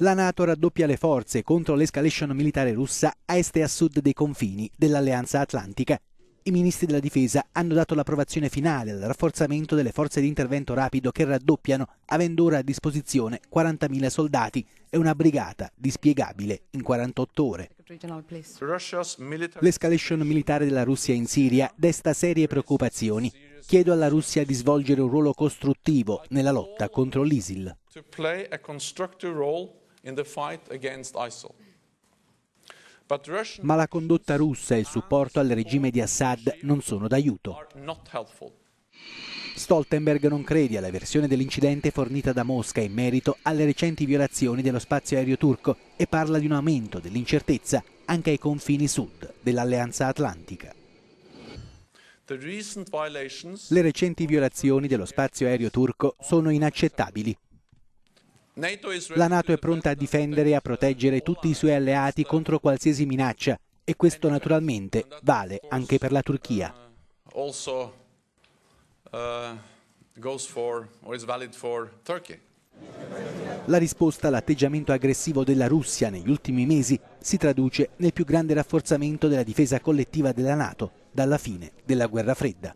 La NATO raddoppia le forze contro l'escalation militare russa a est e a sud dei confini dell'Alleanza Atlantica. I ministri della difesa hanno dato l'approvazione finale al rafforzamento delle forze di intervento rapido che raddoppiano, avendo ora a disposizione 40.000 soldati e una brigata dispiegabile in 48 ore. L'escalation militare della Russia in Siria desta serie preoccupazioni. Chiedo alla Russia di svolgere un ruolo costruttivo nella lotta contro l'ISIL. Ma la condotta russa e il supporto al regime di Assad non sono d'aiuto. Stoltenberg non crede alla versione dell'incidente fornita da Mosca in merito alle recenti violazioni dello spazio aereo turco e parla di un aumento dell'incertezza anche ai confini sud dell'Alleanza Atlantica. Le recenti violazioni dello spazio aereo turco sono inaccettabili la Nato è pronta a difendere e a proteggere tutti i suoi alleati contro qualsiasi minaccia e questo naturalmente vale anche per la Turchia. Uh, la risposta all'atteggiamento aggressivo della Russia negli ultimi mesi si traduce nel più grande rafforzamento della difesa collettiva della Nato dalla fine della guerra fredda.